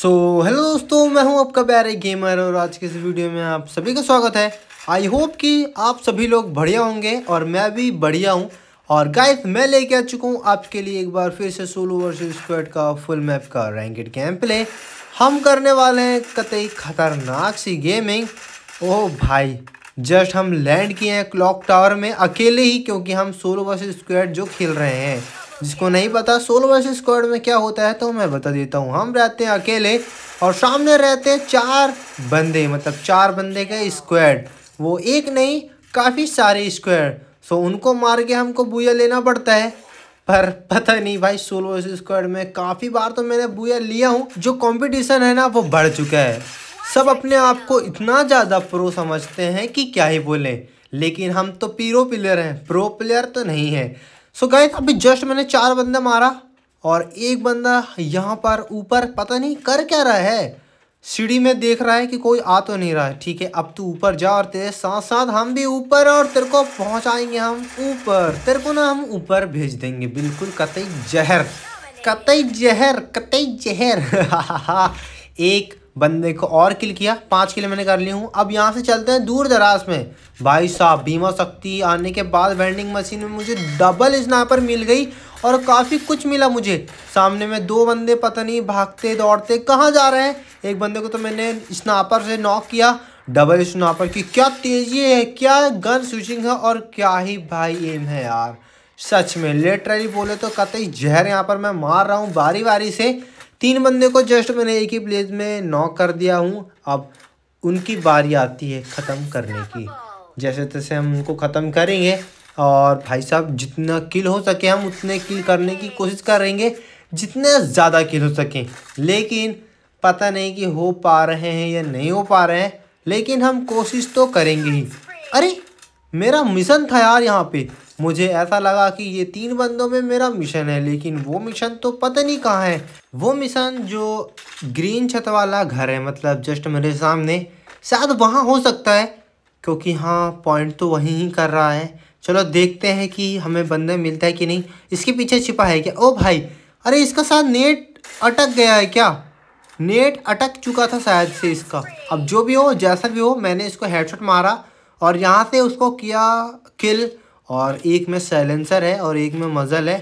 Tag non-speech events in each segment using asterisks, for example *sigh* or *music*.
सो so, hello दोस्तों मैं हूं आपका प्यारे गेमर और आज के इस वीडियो में आप सभी का स्वागत है आई होप कि आप सभी लोग बढ़िया होंगे और मैं भी बढ़िया हूं और गाइस मैं लेके आ चुका हूं आपके लिए एक बार फिर से सोलो वर्सेस स्क्वाड का फुल मैप का रैंकेड कैम प्ले हम करने वाले हैं कतई खतरनाक सी गेमिंग ओह भाई जस्ट हम लैंड किए हैं क्लॉक टावर में अकेले ही क्योंकि हम सोलो वर्ष स्क्वाड जो खेल रहे हैं जिसको नहीं पता सोलो वर्स स्क्वाड में क्या होता है तो मैं बता देता हूँ हम रहते हैं अकेले और सामने रहते हैं चार बंदे मतलब चार बंदे का स्क्वाड वो एक नहीं काफ़ी सारे स्क्वाड सो उनको मार के हमको बुया लेना पड़ता है पर पता नहीं भाई सोलो वर्स स्क्वाड में काफ़ी बार तो मैंने बुया लिया हूँ जो कॉम्पिटिशन है ना वो बढ़ चुका है सब अपने आप को इतना ज़्यादा प्रो समझते हैं कि क्या ही बोलें लेकिन हम तो पीरो प्लेयर हैं प्रो प्लेयर तो नहीं है सो गए अभी जस्ट मैंने चार बंदा मारा और एक बंदा यहाँ पर ऊपर पता नहीं कर क्या रहा है सीढ़ी में देख रहा है कि कोई आ तो नहीं रहा है ठीक है अब तू ऊपर जा और तेरे साथ साथ हम भी ऊपर और तेरे को पहुंचाएंगे हम ऊपर तेरे को ना हम ऊपर भेज देंगे बिल्कुल कतई जहर कतई जहर कतई जहर *laughs* एक बंदे को और किल किया पाँच किल मैंने कर ली हूँ अब यहाँ से चलते हैं दूर दराज में भाई साहब बीमा शक्ति आने के बाद वेंडिंग मशीन में मुझे डबल स्नापर मिल गई और काफ़ी कुछ मिला मुझे सामने में दो बंदे पता नहीं भागते दौड़ते कहाँ जा रहे हैं एक बंदे को तो मैंने स्नाइपर से नॉक किया डबल स्नापर की क्या तेज़ी है क्या गन स्विचिंग है और क्या ही भाई एम है यार सच में लेटरली बोले तो कतई जहर यहाँ पर मैं मार रहा हूँ बारी बारी से तीन बंदे को जस्ट मैंने एक ही प्लेस में नॉक कर दिया हूँ अब उनकी बारी आती है ख़त्म करने की जैसे तैसे हम उनको ख़त्म करेंगे और भाई साहब जितना किल हो सके हम उतने किल करने की कोशिश करेंगे जितने ज़्यादा किल हो सकें लेकिन पता नहीं कि हो पा रहे हैं या नहीं हो पा रहे हैं लेकिन हम कोशिश तो करेंगे ही अरे मेरा मिशन था यार यहाँ पे मुझे ऐसा लगा कि ये तीन बंदों में मेरा मिशन है लेकिन वो मिशन तो पता नहीं कहाँ है वो मिशन जो ग्रीन छत वाला घर है मतलब जस्ट मेरे सामने शायद वहाँ हो सकता है क्योंकि हाँ पॉइंट तो वहीं ही कर रहा है चलो देखते हैं कि हमें बंदे मिलता है कि नहीं इसके पीछे छिपा है क्या ओ भाई अरे इसका शायद नेट अटक गया है क्या नेट अटक चुका था शायद से इसका अब जो भी हो जैसा भी हो मैंने इसको हेडशॉट मारा और यहाँ से उसको किया किल और एक में साइलेंसर है और एक में मज़ल है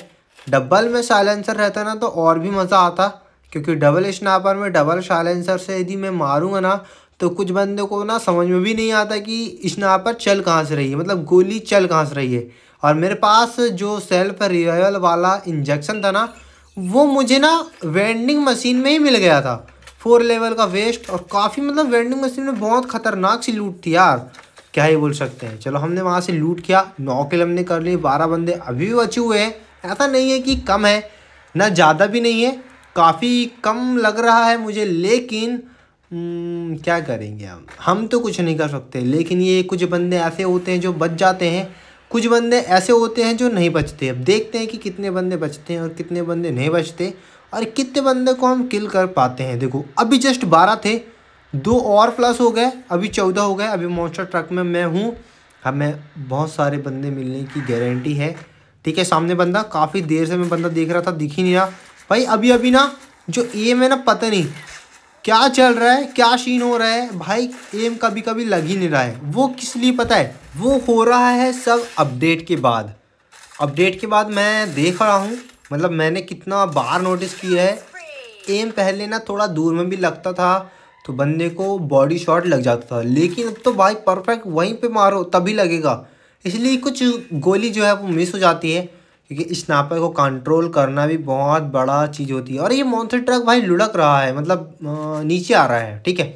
डबल में साइलेंसर रहता ना तो और भी मज़ा आता क्योंकि डबल स्नापर में डबल साइलेंसर से यदि मैं मारूंगा ना तो कुछ बंदे को ना समझ में भी नहीं आता कि स्नापर चल कहाँ से रही है मतलब गोली चल कहाँ से रही है और मेरे पास जो सेल्फ रिवाइवल वाला इंजेक्शन था ना वो मुझे ना वेंडिंग मशीन में ही मिल गया था फोर लेवल का वेस्ट और काफ़ी मतलब वेंडिंग मशीन में बहुत ख़तरनाक सी लूट थी यार क्या ही बोल सकते हैं चलो हमने वहाँ से लूट किया नौ किल हमने कर लिए बारह बंदे अभी भी बचे हुए हैं ऐसा नहीं है कि कम है ना ज़्यादा भी नहीं है काफ़ी कम लग रहा है मुझे लेकिन हम्म, क्या करेंगे हम हम तो कुछ नहीं कर सकते लेकिन ये कुछ बंदे ऐसे होते हैं जो बच जाते हैं कुछ बंदे ऐसे होते हैं जो नहीं बचते अब देखते हैं कि कितने बंदे बचते हैं और कितने बंदे नहीं बचते और कितने बंदे को हम किल कर पाते हैं देखो अभी जस्ट बारह थे दो और प्लस हो गए अभी चौदह हो गए अभी मॉन्स्टर ट्रक में मैं हूँ हमें बहुत सारे बंदे मिलने की गारंटी है ठीक है सामने बंदा काफ़ी देर से मैं बंदा देख रहा था दिख ही नहीं रहा भाई अभी अभी ना जो एम है ना पता नहीं क्या चल रहा है क्या शीन हो रहा है भाई एम कभी कभी लग ही नहीं रहा है वो किस लिए पता है वो हो रहा है सब अपडेट के बाद अपडेट के बाद मैं देख रहा हूँ मतलब मैंने कितना बार नोटिस किया है एम पहले ना थोड़ा दूर में भी लगता था तो बंदे को बॉडी शॉट लग जाता था लेकिन अब तो भाई परफेक्ट वहीं पे मारो तभी लगेगा इसलिए कुछ गोली जो है वो मिस हो जाती है क्योंकि स्नापर को कंट्रोल करना भी बहुत बड़ा चीज़ होती है और ये मॉन्सर ट्रक भाई लुढ़क रहा है मतलब नीचे आ रहा है ठीक है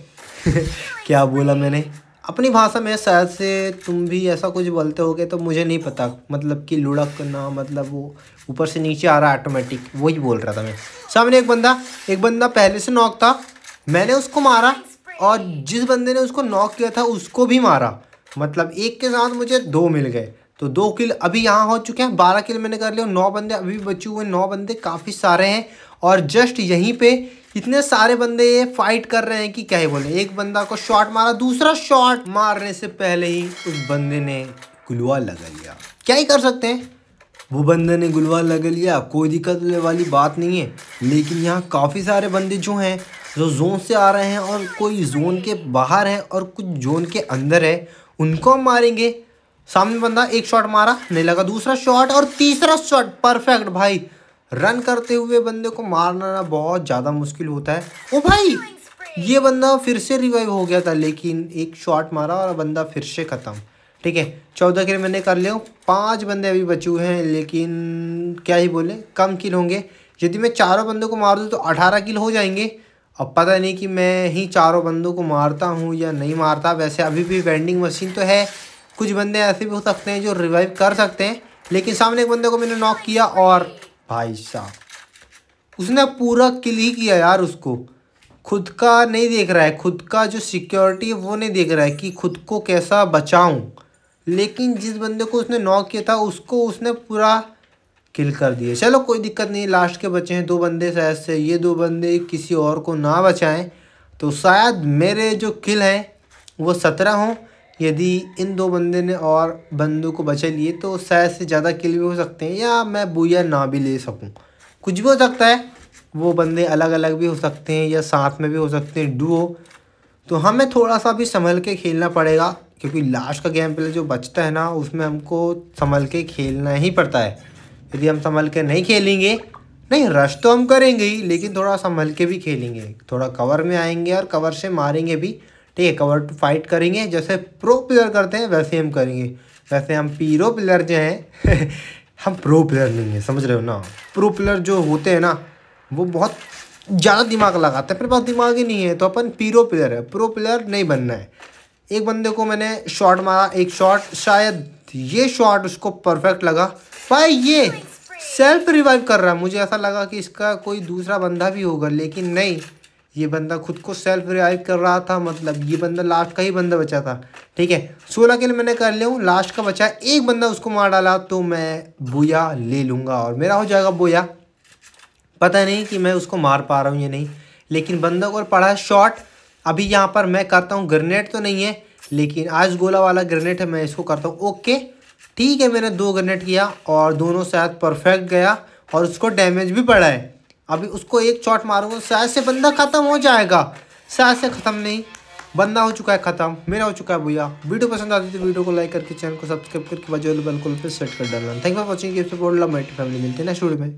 *laughs* क्या बोला मैंने अपनी भाषा में शायद से तुम भी ऐसा कुछ बोलते होगे तो मुझे नहीं पता मतलब कि लुढ़कना मतलब वो ऊपर से नीचे आ रहा है ऑटोमेटिक वही बोल रहा था मैं सामने एक बंदा एक बंदा पहले से नॉक था मैंने उसको मारा और जिस बंदे ने उसको नॉक किया था उसको भी मारा मतलब एक के साथ मुझे दो मिल गए तो दो किल अभी यहाँ हो चुके हैं बारह किल मैंने कर लिया नौ बंदे अभी बचे हुए नौ बंदे काफ़ी सारे हैं और जस्ट यहीं पे इतने सारे बंदे ये फाइट कर रहे हैं कि क्या ही बोले एक बंदा को शॉट मारा दूसरा शॉट मारने से पहले ही उस बंदे ने गुलवा लगा लिया क्या ही कर सकते हैं वो बंदे ने गुलवा लगा लिया कोई दिक्कत वाली बात नहीं है लेकिन यहाँ काफ़ी सारे बंदे जो हैं जो जोन से आ रहे हैं और कोई जोन के बाहर है और कुछ जोन के अंदर है उनको हम मारेंगे सामने बंदा एक शॉट मारा नहीं लगा दूसरा शॉट और तीसरा शॉट परफेक्ट भाई रन करते हुए बंदे को मारना ना बहुत ज़्यादा मुश्किल होता है ओ भाई ये बंदा फिर से रिवाइव हो गया था लेकिन एक शॉट मारा और बंदा फिर से ख़त्म ठीक है चौदह किल मैंने कर लिया पांच बंदे अभी बचे हुए हैं लेकिन क्या ही बोले कम किल होंगे यदि मैं चारों बंदों को मार दूँ तो अठारह किल हो जाएंगे अब पता नहीं कि मैं ही चारों बंदों को मारता हूँ या नहीं मारता वैसे अभी भी वेंडिंग मशीन तो है कुछ बंदे ऐसे भी हो सकते हैं जो रिवाइव कर सकते हैं लेकिन सामने एक बंदे को मैंने नॉक किया और भाई साहब उसने पूरा किल ही किया यार उसको खुद का नहीं देख रहा है खुद का जो सिक्योरिटी है वो नहीं देख रहा है कि खुद को कैसा बचाऊं लेकिन जिस बंदे को उसने नॉक किया था उसको उसने पूरा किल कर दिए चलो कोई दिक्कत नहीं लास्ट के बचे हैं दो बंदे शायद से ये दो बंदे किसी और को ना बचाएं तो शायद मेरे जो किल हैं वो सत्रह हों यदि इन दो बंदे ने और बंदों को बचा लिए तो शायद से ज़्यादा किल भी हो सकते हैं या मैं बुया ना भी ले सकूँ कुछ भी हो सकता है वो बंदे अलग अलग भी हो सकते हैं या साथ में भी हो सकते हैं डुओ तो हमें थोड़ा सा भी संभल के खेलना पड़ेगा क्योंकि लास्ट का गेम प्ले जो बचता है ना उसमें हमको संभल के खेलना ही पड़ता है यदि हम संभल के नहीं खेलेंगे नहीं रश तो हम करेंगे ही लेकिन थोड़ा संभल के भी खेलेंगे थोड़ा कवर में आएंगे और कवर से मारेंगे भी ठीक है कवर टू फाइट करेंगे जैसे प्रो प्लेयर करते हैं वैसे हम करेंगे वैसे हम पीरो प्लेयर जो हैं *laughs* हम प्रो प्लेयर नहीं हैं समझ रहे हो ना प्रो प्लेयर जो होते हैं ना वो बहुत ज़्यादा दिमाग लगाते हैं अपने पास दिमाग ही नहीं है तो अपन पीरो प्लेयर है प्रो प्लेयर नहीं बनना है एक बंदे को मैंने शॉट मारा एक शॉट शायद ये शॉट उसको परफेक्ट लगा भाई ये सेल्फ रिवाइव कर रहा है मुझे ऐसा लगा कि इसका कोई दूसरा बंदा भी होगा लेकिन नहीं ये बंदा खुद को सेल्फ रिवाइव कर रहा था मतलब ये बंदा लास्ट का ही बंदा बचा था ठीक है सोलह किल मैंने कर लिया हूँ लास्ट का बचा एक बंदा उसको मार डाला तो मैं बोया ले लूँगा और मेरा हो जाएगा बोया पता नहीं कि मैं उसको मार पा रहा हूँ या नहीं लेकिन बंदा को पड़ा है शॉट अभी यहाँ पर मैं करता हूँ ग्रेनेड तो नहीं है लेकिन आज गोला वाला ग्रेनेड है मैं इसको करता हूँ ओके ठीक है मैंने दो गनेट किया और दोनों शायद परफेक्ट गया और उसको डैमेज भी पड़ा है अभी उसको एक चॉट मारूंगा शायद से बंदा ख़त्म हो जाएगा शायद से ख़त्म नहीं बंदा हो चुका है ख़त्म मेरा हो चुका है भैया वीडियो पसंद आती तो वीडियो को लाइक करके चैनल को सब्सक्राइब करके बजे बिल्कुल फिर सेट कर डालना थैंक फॉर वॉचिंग फैमिली मिलती है ना शुरू में